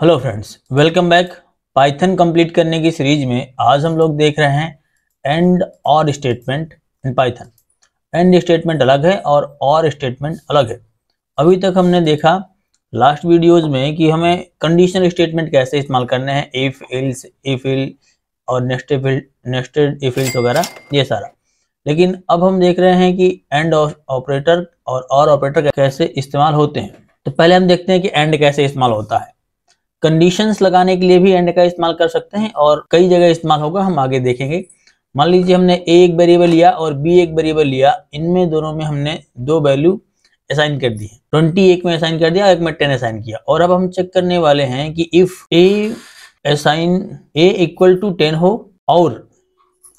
hello friends welcome back Python complete करने की series में आज हम लोग देख रहे हैं एंड और statement in Python and statement अलग है और और स्टेटमेंट अलग है अभी तक हमने देखा लास्ट वीडियोस में कि हमें कंडीशनल स्टेटमेंट कैसे इस्तेमाल करने हैं इफ इल्स इफ इल और नेस्टेड इल इफ इल्स वगैरह ये सारा लेकिन अब हम देख रहे हैं कि एंड ऑपरेटर और ऑपरेटर कैसे इस्तेमाल होते हैं तो पहले हम देखते हैं कि एंड कैसे इस्तेमाल होता है कंडीशंस लगाने के लिए भी एंड का इस्तेमाल कर सकते हैं और कई जगह इस्तेमाल होगा हम आगे देखेंगे मान लीजिए हमने ए एक वेरिएबल लिया और बी एक वेरिएबल लिया इनमें दोनों में हमने दो वैल्यू असाइन कर दी है ट्वेंटी एक में असाइन कर दिया एक में टेन असाइन किया और अब हम चेक करने वाले हैं कि if A assign A equal to ten हो और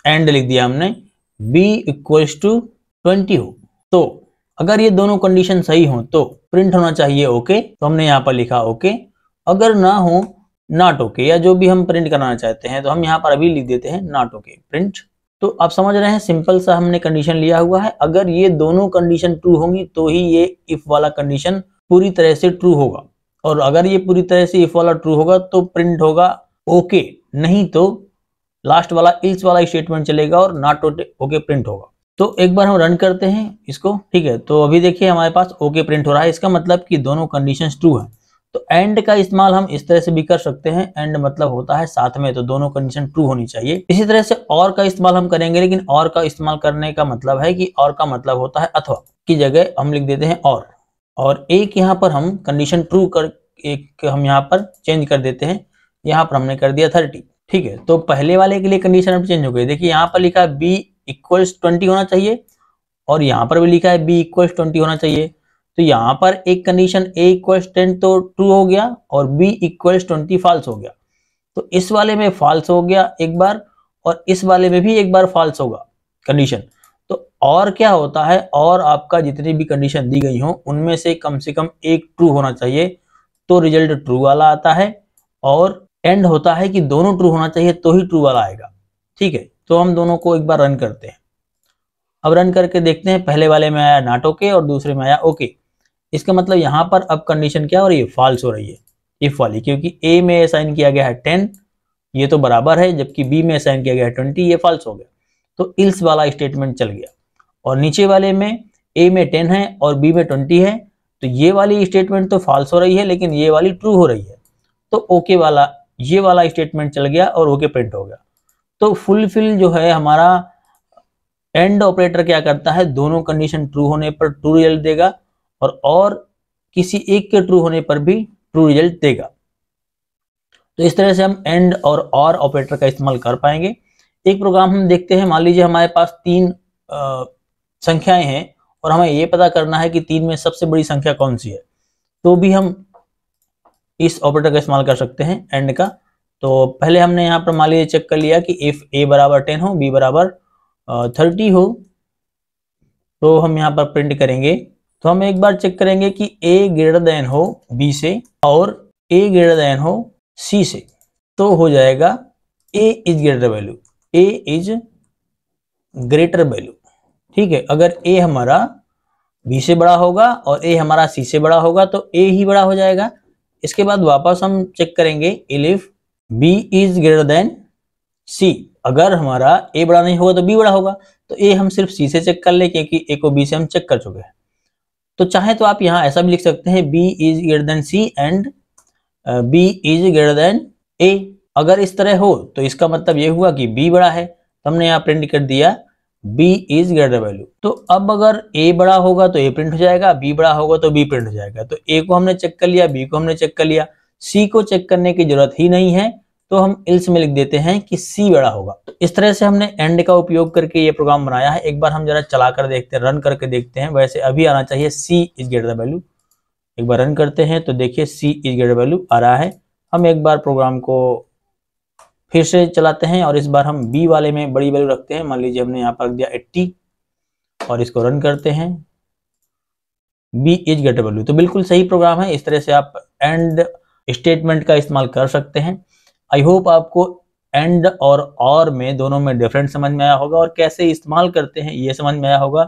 एंड लिख दिया हमने बी इक्वल्स टू ट्वेंटी हो तो अगर ये दोनों कंडीशन सही हो तो प्रिंट होना चाहिए ओके तो हमने यहाँ पर लिखा ओके अगर ना हो नाट ओके या जो भी हम प्रिंट कराना चाहते हैं तो हम यहाँ पर अभी लिख देते हैं नाट ओके प्रिंट तो आप समझ रहे हैं सिंपल सा हमने कंडीशन लिया हुआ है अगर ये दोनों कंडीशन ट्रू होंगी तो ही ये इफ वाला कंडीशन पूरी तरह से ट्रू होगा और अगर ये पूरी तरह से इफ वाला ट्रू होगा तो प्रिंट होगा ओके नहीं तो लास्ट वाला इल्स वाला स्टेटमेंट चलेगा और नॉट ओके प्रिंट होगा तो एक बार हम रन करते हैं इसको ठीक है तो अभी देखिए हमारे पास ओके प्रिंट हो रहा है इसका मतलब कि दोनों कंडीशन ट्रू है तो एंड का इस्तेमाल हम इस तरह से भी कर सकते हैं एंड मतलब होता है साथ में तो दोनों कंडीशन ट्रू होनी चाहिए इसी तरह से और का इस्तेमाल हम करेंगे लेकिन और का इस्तेमाल करने का मतलब है कि और का मतलब होता है अथवा की जगह हम लिख देते हैं और और एक यहाँ पर हम कंडीशन ट्रू कर एक हम यहाँ पर चेंज कर देते हैं यहाँ पर हमने कर दिया थर्टी ठीक है तो पहले वाले के लिए कंडीशन अब चेंज हो गई देखिए यहाँ पर लिखा है बी इक्वल्स ट्वेंटी होना चाहिए और यहाँ पर भी लिखा है बी इक्वल्स ट्वेंटी होना चाहिए तो यहां पर एक कंडीशन ए इक्वल्स टेन तो ट्रू हो गया और बी इक्वल्स ट्वेंटी फॉल्स हो गया तो इस वाले में फॉल्स हो गया एक बार और इस वाले में भी एक बार फॉल्स होगा कंडीशन तो और क्या होता है और आपका जितनी भी कंडीशन दी गई हो उनमें से कम से कम एक ट्रू होना चाहिए तो रिजल्ट ट्रू वाला आता है और एंड होता है कि दोनों ट्रू होना चाहिए तो ही ट्रू वाला आएगा ठीक है तो हम दोनों को एक बार रन करते हैं अब रन करके देखते हैं पहले वाले में आया ओके और दूसरे में आया ओके इसका मतलब यहां पर अब कंडीशन क्या हो रही है फॉल्स हो रही है इफ वाली क्योंकि ए में असाइन किया गया है टेन ये तो बराबर है जबकि बी में असाइन किया गया है ट्वेंटी ये फॉल्स हो गया तो इल्स वाला स्टेटमेंट चल गया और नीचे वाले में ए में टेन है और बी में ट्वेंटी है तो ये वाली स्टेटमेंट तो फॉल्स हो रही है लेकिन ये वाली ट्रू हो रही है तो ओके वाला ये वाला स्टेटमेंट चल गया और ओके प्रिंट हो गया तो फुलफिल जो है हमारा एंड ऑपरेटर क्या करता है दोनों कंडीशन ट्रू होने पर ट्रू रिजल्ट देगा और और किसी एक के ट्रू होने पर भी ट्रू रिजल्ट देगा तो इस तरह से हम एंड और और ऑपरेटर का इस्तेमाल कर पाएंगे एक प्रोग्राम हम देखते हैं मान लीजिए हमारे पास तीन संख्याएं हैं और हमें ये पता करना है कि तीन में सबसे बड़ी संख्या कौन सी है तो भी हम इस ऑपरेटर का इस्तेमाल कर सकते हैं एंड का तो पहले हमने यहाँ पर मान लीजिए चेक कर लिया कि इफ ए बराबर टेन हो बी बराबर थर्टी हो तो हम यहाँ पर प्रिंट करेंगे तो हम एक बार चेक करेंगे कि ए ग्रेटर देन हो बी से और ए ग्रेटर देन हो सी से तो हो जाएगा A is greater value A is greater value ठीक है अगर ए हमारा बी से बड़ा होगा और ए हमारा सी से बड़ा होगा तो ए ही बड़ा हो जाएगा इसके बाद वापस हम चेक करेंगे elif B is greater than C अगर हमारा ए बड़ा नहीं होगा तो बी बड़ा होगा तो ए हम सिर्फ सी से चेक कर ले क्योंकि ए को बी से हम चेक कर चुके हैं तो चाहे तो आप यहाँ ऐसा भी लिख सकते हैं B is greater than C and B is greater than A अगर इस तरह हो तो इसका मतलब ये हुआ कि बी बड़ा है तो हमने यहाँ प्रिंट कर दिया बी इज ग्रेटर वैल्यू तो अब अगर ए बड़ा होगा तो ए प्रिंट हो जाएगा बी बड़ा होगा तो बी प्रिंट हो जाएगा तो ए को हमने चेक कर लिया बी को हमने चेक कर लिया सी को चेक करने की जरूरत ही नहीं है तो हम इल्स में लिख देते हैं कि सी बड़ा होगा तो इस तरह से हमने एंड का उपयोग करके ये प्रोग्राम बनाया है एक बार हम जरा चला कर देखते हैं रन करके देखते हैं वैसे अभी आना चाहिए सी इज द वैल्यू एक बार रन करते हैं तो देखिए सी इज द वैल्यू आ रहा है हम एक बार प्रोग्राम को फिर से चलाते हैं और इस बार हम बी वाले में बड़ी वैल्यू रखते हैं मान लीजिए हमने यहाँ पर रख दिया एट्टी और इसको रन करते हैं बी इज द वैल्यू तो बिल्कुल सही प्रोग्राम है इस तरह से आप एंड स्टेटमेंट का इस्तेमाल कर सकते हैं आई होप आपको एंड और और में दोनों में डिफरेंट समझ में आया होगा और कैसे इस्तेमाल करते हैं ये समझ में आया होगा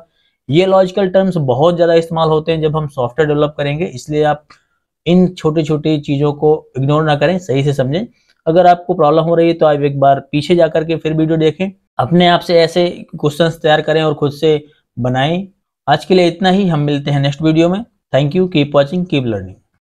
ये लॉजिकल टर्म्स बहुत ज़्यादा इस्तेमाल होते हैं जब हम सॉफ्टवेयर डेवलप करेंगे इसलिए आप इन छोटी छोटी चीज़ों को इग्नोर ना करें सही से समझें अगर आपको प्रॉब्लम हो रही है तो आप एक बार पीछे जा करके फिर वीडियो देखें अपने आप से ऐसे क्वेश्चन तैयार करें और खुद से बनाएं आज के लिए इतना ही हम मिलते हैं नेक्स्ट वीडियो में thank you keep watching keep learning